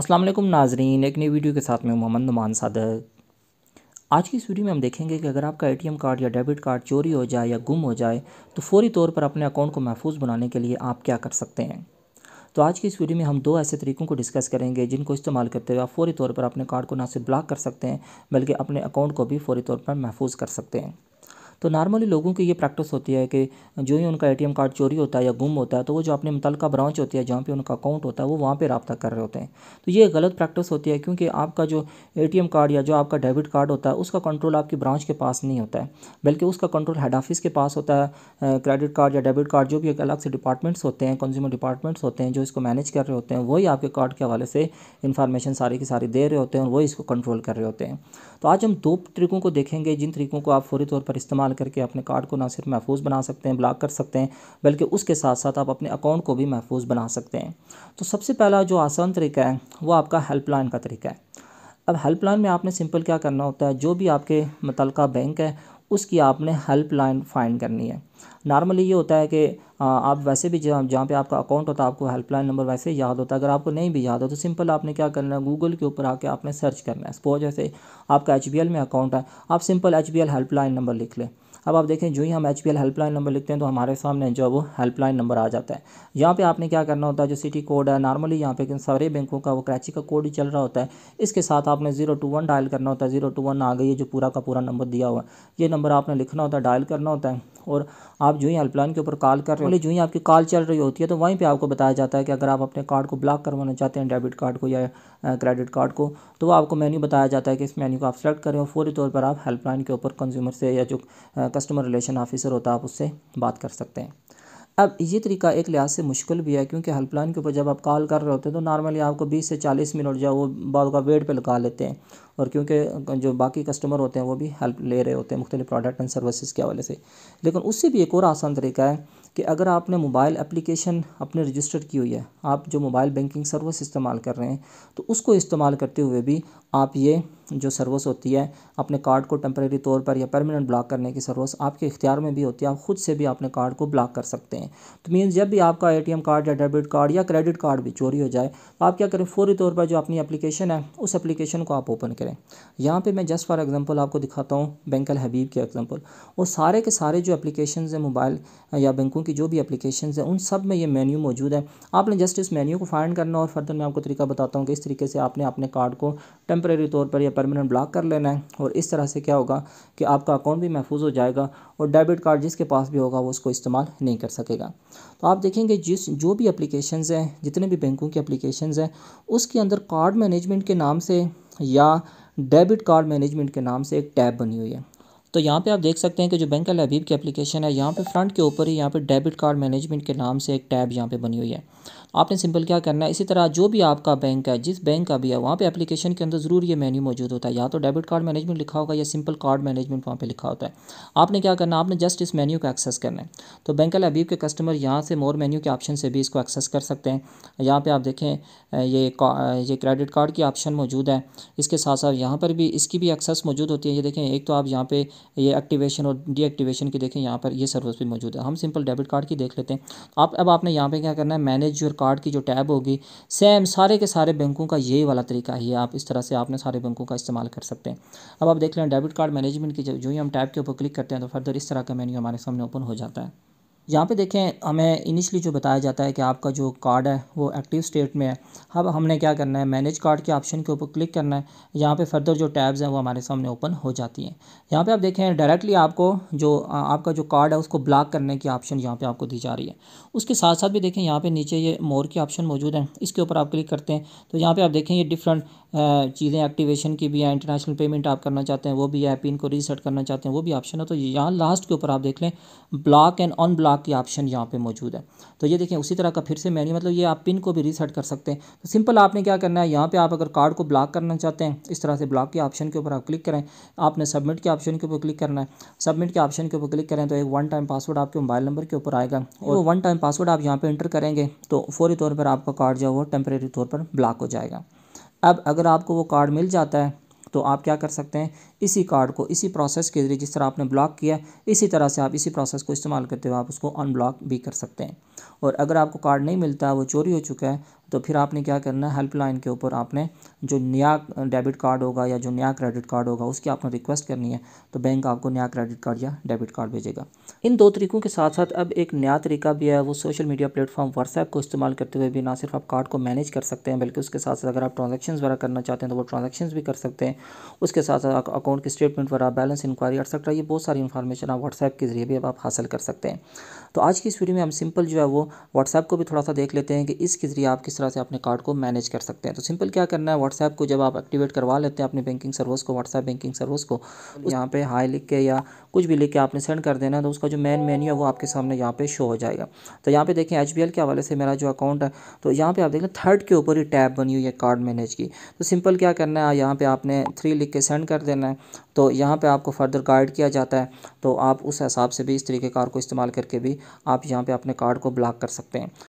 अस्सलाम वालेकुम नाजरीन एक नई वीडियो के साथ में मोहम्मद नुमान सदक आज की इस वीडियो में हम देखेंगे कि अगर आपका एटीएम कार्ड या डेबिट कार्ड चोरी हो जाए या गुम हो जाए तो फौरी तौर पर अपने अकाउंट को महफूज बनाने के लिए आप क्या कर सकते हैं तो आज की इस वीडियो में हम दो ऐसे तरीक़ों को डिस्कस करेंगे जिनको इस्तेमाल करते हुए आप फौरी तौर पर अपने कार्ड को ना सिर्फ ब्लॉक कर सकते हैं बल्कि अपने अकाउंट को भी फौरी तौर पर महफूज कर सकते हैं तो नॉर्मली लोगों की ये प्रैक्टिस होती है कि जो ही उनका ए कार्ड चोरी होता है या गुम होता है तो वो जो अपने का ब्रांच होती है जहाँ पर उनका अकाउंट होता है वो वहाँ पर रबता कर रहे होते हैं तो ये गलत प्रैक्टिस होती है क्योंकि आपका जो ए कार्ड या जो आपका डेबिट कार्ड होता है उसका कंट्रोल आपकी ब्रांच के पास नहीं होता है बल्कि उसका कंट्रोल हेड ऑफिस के पास होता है क्रेडिट कार्ड या डेबिट कार्ड जो भी एक अलग से डिपार्टमेंट्स होते हैं कंज्यूमर डिपार्टमेंट्स होते हैं जो इसको मैनेज कर रहे होते हैं वही आपके कार्ड के हवाले से इन्फॉर्मेशन सारी की सारी दे रहे होते हैं और वही इसको कंट्रोल कर रहे होते हैं तो आज हम दो तरीकों को देखेंगे जिन तरीकों को आप फौरी तौर पर इस्तेमाल इस्तेमाल करके अपने कार्ड को ना सिर्फ महफूज बना सकते हैं ब्लॉक कर सकते हैं बल्कि उसके साथ साथ आप अपने अकाउंट को भी महफूज बना सकते हैं तो सबसे पहला जो आसान तरीका है वो आपका हेल्पलाइन का तरीका है अब हेल्पलाइन में आपने सिंपल क्या करना होता है जो भी आपके मुतल बैंक है उसकी आपने हेल्पलाइन फाइंड करनी है नॉर्मली ये होता है कि आप वैसे भी जहाँ जहाँ पर आपका अकाउंट होता है आपको हेल्पलाइन नंबर वैसे ही याद होता है अगर आपको नहीं भी याद हो तो सिंपल आपने क्या करना है गूगल के ऊपर आके आपने सर्च करना है सपोज जैसे आपका एच में अकाउंट है आप सिंपल एच हेल्पलाइन नंबर लिख लें अब आप देखें जो ही हम एच हेल्पलाइन नंबर लिखते हैं तो हमारे सामने जो वो हेल्पलाइन नंबर आ जाता है यहाँ पे आपने क्या करना होता है जो सिटी कोड है नॉर्मली यहाँ पे सारे बैंकों का वो कराची का कोड ही चल रहा होता है इसके साथ आपने जीरो टू वन डायल करना होता है जीरो टू वन आ गई है जो पूरा का पूरा नंबर दिया हुआ है ये नंबर आपने लिखना होता है डायल करना होता है और आप जो ही हेल्पलाइन के ऊपर कॉल कर रहे हो मतलब जो ही आपकी कॉल चल रही होती है तो वहीं पर आपको बताया जाता है कि अगर आप अपने कार्ड को ब्लॉक करवाना चाहते हैं डेबिट कार्ड को या क्रेडिट कार्ड को तो वो आपको मेन्यू बताया जाता है कि इस मेन्यू को आप सेलेक्ट करें और फौरी तौर पर आप हेल्पलाइन के ऊपर कंज्यूमर से या जो कस्टमर रिलेशन ऑफिसर होता है आप उससे बात कर सकते हैं अब ये तरीका एक लिहाज से मुश्किल भी है क्योंकि हेल्पलाइन के ऊपर जब आप कॉल कर रहे होते हैं तो नॉर्मली आपको 20 से 40 मिनट जो वो बाद का वेट पे लगा लेते हैं और क्योंकि जो बाकी कस्टमर होते हैं वो भी हेल्प ले रहे होते हैं मुख्तलिफ प्रोडक्ट एंड सर्विसेज के हवाले से लेकिन उससे भी एक और आसान तरीका है कि अगर आपने मोबाइल एप्लीकेशन अपने रजिस्टर की हुई है आप जो मोबाइल बैंकिंग सर्विस इस्तेमाल कर रहे हैं तो उसको इस्तेमाल करते हुए भी आप ये जो सर्विस होती है अपने कार्ड को टेम्प्रेरी तौर पर या परमानेंट ब्लॉक करने की सर्विस आपके इख्तियार में भी होती है आप खुद से भी अपने कार्ड को ब्लॉक कर सकते हैं तो मीन जब भी आपका एटीएम कार्ड या डेबिट कार्ड या क्रेडिट कार्ड भी चोरी हो जाए तो आप क्या करें फौरी तौर पर जो अपनी एप्लीकेशन है उस एप्लीकेशन को आप ओपन करें यहाँ पर मैं जस्ट फॉर एग्जाम्पल आपको दिखाता हूँ बैंक हबीब के एग्जाम्पल वो सारे के सारे जो एप्लीकेशन हैं मोबाइल या बैंकों की जो भी अपलीकेशन है उन सब में ये मेन्यू मौजूद है आपने जस्ट इस मेन्यू को फाइंड करना और फर्दर मैं आपको तरीका बताता हूँ कि इस तरीके से आपने अपने कार्ड को टेम्प्रेरी तौर पर या परमानेंट ब्लॉक कर लेना है और इस तरह से क्या होगा कि आपका अकाउंट भी महफूज हो जाएगा और डेबिट कार्ड जिसके पास भी होगा वो उसको इस्तेमाल नहीं कर सकेगा तो आप देखेंगे जिस जो भी एप्लीकेशन हैं जितने भी बैंकों की एप्लीकेशन हैं उसके अंदर कार्ड मैनेजमेंट के नाम से या डेबिट कार्ड मैनेजमेंट के नाम से एक टैब बनी हुई है तो यहाँ पे आप देख सकते हैं कि जो बैंक अल हबीब की एप्लीकेशन है यहाँ पे फ्रंट के ऊपर ही यहाँ पे डेबिट कार्ड मैनेजमेंट के नाम से एक टैब यहाँ पे बनी हुई है आपने सिंपल क्या करना है इसी तरह जो भी आपका बैंक है जिस बैंक का भी है वहाँ पे एप्लीकेशन के अंदर ज़रूर ये मेन्यू मौजूद होता है या तो डेबिट कार्ड मैनेजमेंट लिखा होगा या सिंपल कार्ड मैनेजमेंट वहाँ पर लिखा होता है आपने क्या करना आपने जस्ट इस मेन्यू को एक्सेस करना है तो बैंक अल के कस्टमर यहाँ से मोर मेन्यू के ऑप्शन से भी इसको एक्सेस कर सकते हैं यहाँ पर आप देखें ये ये क्रेडिट कार्ड की ऑप्शन मौजूद है इसके साथ साथ यहाँ पर भी इसकी भी एक्सेस मौजूद होती है ये देखें एक तो आप यहाँ पे ये एक्टिवेशन और डीएक्टिवेशन की देखें यहाँ पर ये सर्विस भी मौजूद है हम सिंपल डेबिट कार्ड की देख लेते हैं आप अब आपने यहाँ पे क्या करना है मैनेज योर कार्ड की जो टैब होगी सेम सारे के सारे बैंकों का यही वाला तरीका ही है आप इस तरह से आपने सारे बैंकों का इस्तेमाल कर सकते हैं अब आप देख लें डेबिट कार्ड मैनेजमेंट की जो ही हम टैब के ऊपर क्लिक करते हैं तो फर्दर इस तरह का मेन्यू हमारे सामने ओपन हो जाता है यहाँ पे देखें हमें इनिशली जो बताया जाता है कि आपका जो कार्ड है वो एक्टिव स्टेट में है अब हमने क्या करना है मैनेज कार्ड के ऑप्शन के ऊपर क्लिक करना है यहाँ पे फर्दर जो टैब्स हैं वो हमारे सामने ओपन हो जाती हैं यहाँ पे आप देखें डायरेक्टली आपको जो आपका जो कार्ड है उसको ब्लॉक करने की ऑप्शन यहाँ पर आपको दी जा रही है उसके साथ साथ भी देखें यहाँ पर नीचे ये मोर के ऑप्शन मौजूद हैं इसके ऊपर आप क्लिक करते हैं तो यहाँ पर आप देखें ये डिफरेंट चीज़ें एक्टिवेशन की भी हैं इंटरनेशनल पेमेंट आप करना चाहते हैं वो भी है पिन को रीसेट करना चाहते हैं वो भी ऑप्शन है तो यहाँ लास्ट के ऊपर आप देख लें ब्लॉक एंड अन ब्लॉक की ऑप्शन यहाँ पे मौजूद है तो ये देखें उसी तरह का फिर से मैन्यू मतलब ये आप पिन को भी रीसेट कर सकते हैं तो सिंपल आपने क्या करना है यहाँ पर आप अगर कार्ड को ब्लॉक करना चाहते हैं इस तरह से ब्लॉक के ऑप्शन के ऊपर आप क्लिक करें आपने सबमिट के ऑप्शन के ऊपर क्लिक करना है सबमिट के ऑप्शन के ऊपर क्लिक करें तो एक वन टाइम पासवर्ड आपके मोबाइल नंबर के ऊपर आएगा और वो वन टाइम पासवर्ड आप यहाँ पर इंटर करेंगे तो फौरी तौर पर आपका कार्ड जो है वो टेम्प्रेरी तौर पर ब्लॉक हो जाएगा अब अगर आपको वो कार्ड मिल जाता है तो आप क्या कर सकते हैं इसी कार्ड को इसी प्रोसेस के जरिए जिस तरह आपने ब्लॉक किया इसी तरह से आप इसी प्रोसेस को इस्तेमाल करते हुए आप उसको अनब्लॉक भी कर सकते हैं और अगर आपको कार्ड नहीं मिलता वो चोरी हो चुका है तो फिर आपने क्या करना है हेल्पलाइन के ऊपर आपने जो नया डेबिट कार्ड होगा या जो नया क्रेडिट कार्ड होगा उसकी आपने रिक्वेस्ट करनी है तो बैंक आपको नया क्रेडिट कार्ड या डेबिट कार्ड भेजेगा इन दो तरीकों के साथ साथ अब एक नया तरीका भी है वो सोशल मीडिया प्लेटफॉर्म व्हाट्सएप को इस्तेमाल करते हुए भी ना सिर्फ आप कार्ड को मैनेज कर सकते हैं बल्कि उसके साथ साथ अगर आप ट्रांजेक्शन वगैरह करना चाहते हैं तो वो ट्रांजेक्शन भी कर सकते हैं उसके साथ साथ अकाउंट की स्टेटमेंट वगैरह बैलेंस इंक्वायरी एक्सेट्रा ये बहुत सारी इन्फॉर्मेशन आप व्हाट्सएप के जरिए भी अब आप हासिल कर सकते हैं तो आज की इस वीडियो में हम सिंपल जो है वो व्हाट्सएप को भी थोड़ा सा देख लेते हैं कि इसके ज़रिए आप किस तरह से अपने कार्ड को मैनेज कर सकते हैं तो सिंपल क्या करना है व्हाट्सएप को जब आप एक्टिवेट करवा लेते हैं अपनी बैंकिंग सर्विस को व्हाट्सएप बैंकिंग सर्विस को तो यहाँ पर हाई लिख के या कुछ भी लिख के आपने सेंड कर देना तो उसका जो मेन मेन्यू है वो आपके सामने यहाँ पर शो हो जाएगा तो यहाँ पर देखें एच के हवाले से मेरा जो अकाउंट है तो यहाँ पर आप देखें थर्ड के ऊपर ही टैब बनी हुई है कार्ड मैनेज की तो सिंपल क्या करना है यहाँ पर आपने थ्री लिख के सेंड कर देना है तो यहाँ पे आपको फर्दर गाइड किया जाता है तो आप उस हिसाब से भी इस तरीके कार को इस्तेमाल करके भी आप यहाँ पे अपने कार्ड को ब्लॉक कर सकते हैं